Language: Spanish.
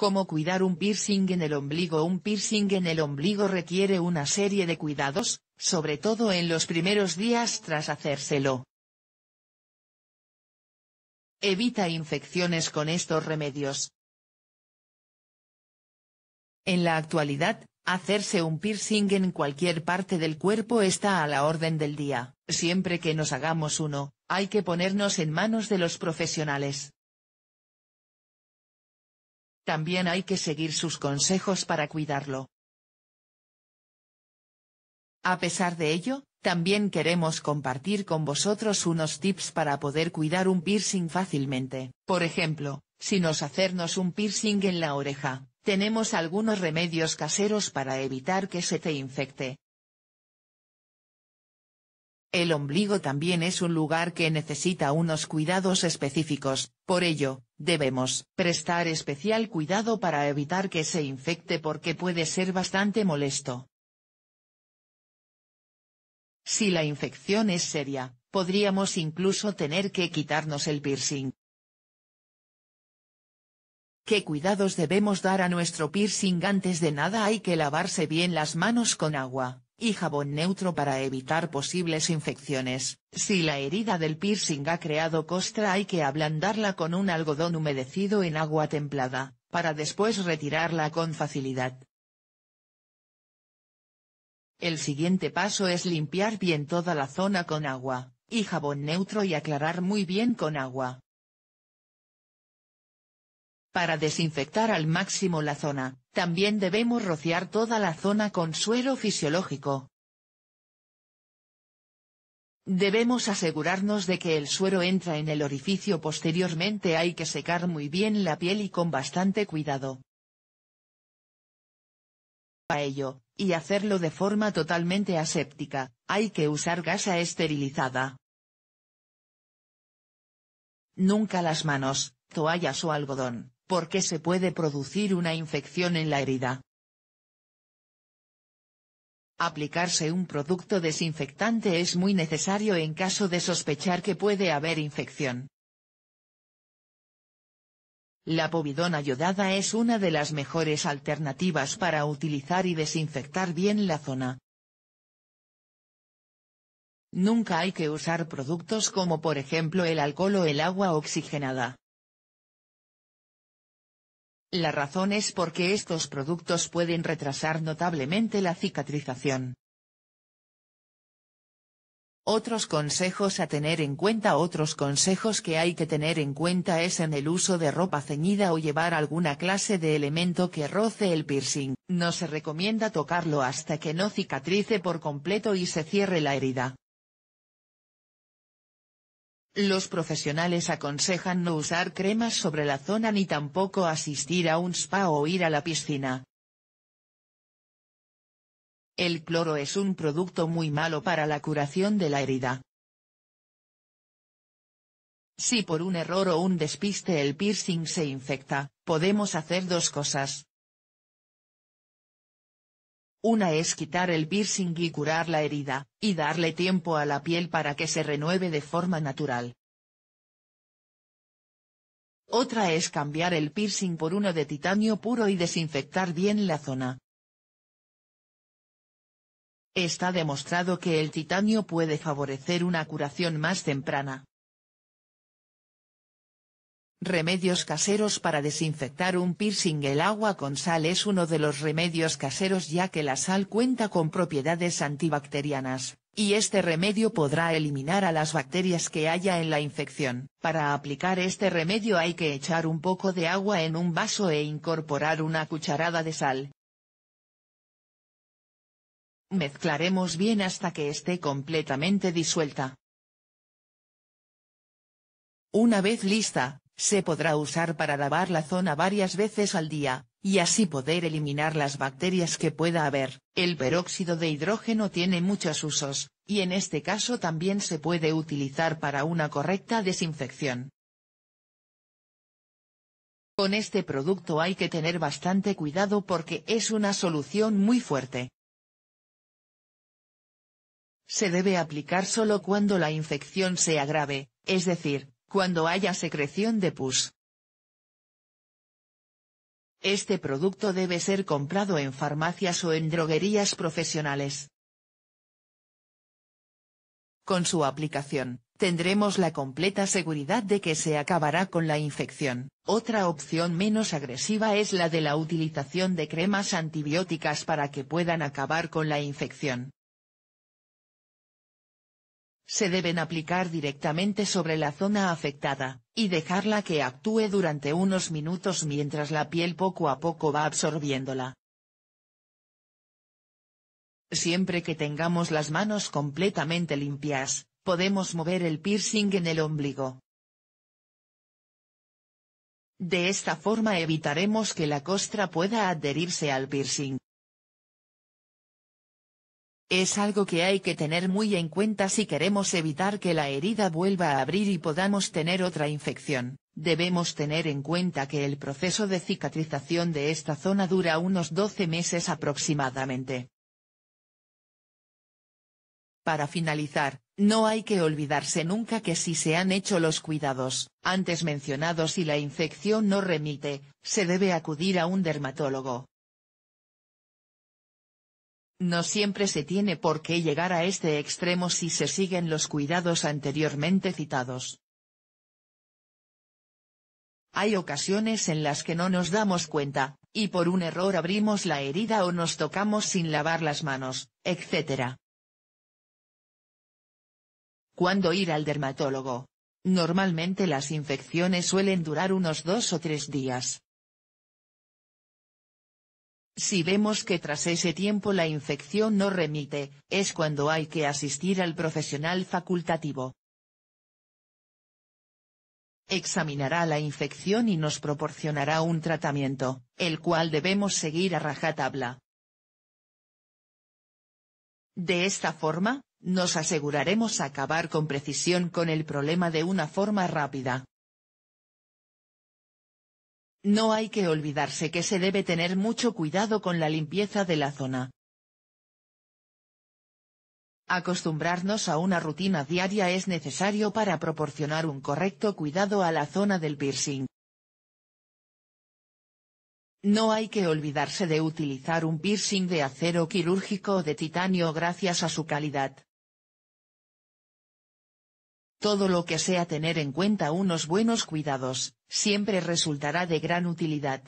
¿Cómo cuidar un piercing en el ombligo Un piercing en el ombligo requiere una serie de cuidados, sobre todo en los primeros días tras hacérselo. Evita infecciones con estos remedios. En la actualidad, hacerse un piercing en cualquier parte del cuerpo está a la orden del día. Siempre que nos hagamos uno, hay que ponernos en manos de los profesionales. También hay que seguir sus consejos para cuidarlo. A pesar de ello, también queremos compartir con vosotros unos tips para poder cuidar un piercing fácilmente. Por ejemplo, si nos hacernos un piercing en la oreja, tenemos algunos remedios caseros para evitar que se te infecte, el ombligo también es un lugar que necesita unos cuidados específicos, por ello, debemos prestar especial cuidado para evitar que se infecte porque puede ser bastante molesto. Si la infección es seria, podríamos incluso tener que quitarnos el piercing. ¿Qué cuidados debemos dar a nuestro piercing? Antes de nada hay que lavarse bien las manos con agua, y jabón neutro para evitar posibles infecciones. Si la herida del piercing ha creado costra hay que ablandarla con un algodón humedecido en agua templada, para después retirarla con facilidad. El siguiente paso es limpiar bien toda la zona con agua, y jabón neutro y aclarar muy bien con agua. Para desinfectar al máximo la zona, también debemos rociar toda la zona con suero fisiológico. Debemos asegurarnos de que el suero entra en el orificio posteriormente hay que secar muy bien la piel y con bastante cuidado. Para ello, y hacerlo de forma totalmente aséptica, hay que usar gasa esterilizada. Nunca las manos, toallas o algodón, ¿Por qué se puede producir una infección en la herida. Aplicarse un producto desinfectante es muy necesario en caso de sospechar que puede haber infección. La povidona yodada es una de las mejores alternativas para utilizar y desinfectar bien la zona. Nunca hay que usar productos como por ejemplo el alcohol o el agua oxigenada. La razón es porque estos productos pueden retrasar notablemente la cicatrización. Otros consejos a tener en cuenta Otros consejos que hay que tener en cuenta es en el uso de ropa ceñida o llevar alguna clase de elemento que roce el piercing. No se recomienda tocarlo hasta que no cicatrice por completo y se cierre la herida. Los profesionales aconsejan no usar cremas sobre la zona ni tampoco asistir a un spa o ir a la piscina. El cloro es un producto muy malo para la curación de la herida. Si por un error o un despiste el piercing se infecta, podemos hacer dos cosas, una es quitar el piercing y curar la herida, y darle tiempo a la piel para que se renueve de forma natural. Otra es cambiar el piercing por uno de titanio puro y desinfectar bien la zona. Está demostrado que el titanio puede favorecer una curación más temprana, Remedios caseros para desinfectar un piercing El agua con sal es uno de los remedios caseros ya que la sal cuenta con propiedades antibacterianas, y este remedio podrá eliminar a las bacterias que haya en la infección. Para aplicar este remedio hay que echar un poco de agua en un vaso e incorporar una cucharada de sal. Mezclaremos bien hasta que esté completamente disuelta. Una vez lista, se podrá usar para lavar la zona varias veces al día, y así poder eliminar las bacterias que pueda haber. El peróxido de hidrógeno tiene muchos usos, y en este caso también se puede utilizar para una correcta desinfección. Con este producto hay que tener bastante cuidado porque es una solución muy fuerte. Se debe aplicar solo cuando la infección sea grave, es decir, cuando haya secreción de pus. Este producto debe ser comprado en farmacias o en droguerías profesionales. Con su aplicación, tendremos la completa seguridad de que se acabará con la infección. Otra opción menos agresiva es la de la utilización de cremas antibióticas para que puedan acabar con la infección se deben aplicar directamente sobre la zona afectada, y dejarla que actúe durante unos minutos mientras la piel poco a poco va absorbiéndola. Siempre que tengamos las manos completamente limpias, podemos mover el piercing en el ombligo. De esta forma evitaremos que la costra pueda adherirse al piercing. Es algo que hay que tener muy en cuenta si queremos evitar que la herida vuelva a abrir y podamos tener otra infección, debemos tener en cuenta que el proceso de cicatrización de esta zona dura unos 12 meses aproximadamente. Para finalizar, no hay que olvidarse nunca que si se han hecho los cuidados, antes mencionados y la infección no remite, se debe acudir a un dermatólogo, no siempre se tiene por qué llegar a este extremo si se siguen los cuidados anteriormente citados. Hay ocasiones en las que no nos damos cuenta, y por un error abrimos la herida o nos tocamos sin lavar las manos, etc. ¿Cuándo ir al dermatólogo? Normalmente las infecciones suelen durar unos dos o tres días. Si vemos que tras ese tiempo la infección no remite, es cuando hay que asistir al profesional facultativo. Examinará la infección y nos proporcionará un tratamiento, el cual debemos seguir a rajatabla. De esta forma, nos aseguraremos acabar con precisión con el problema de una forma rápida, no hay que olvidarse que se debe tener mucho cuidado con la limpieza de la zona. Acostumbrarnos a una rutina diaria es necesario para proporcionar un correcto cuidado a la zona del piercing. No hay que olvidarse de utilizar un piercing de acero quirúrgico o de titanio gracias a su calidad. Todo lo que sea tener en cuenta unos buenos cuidados siempre resultará de gran utilidad.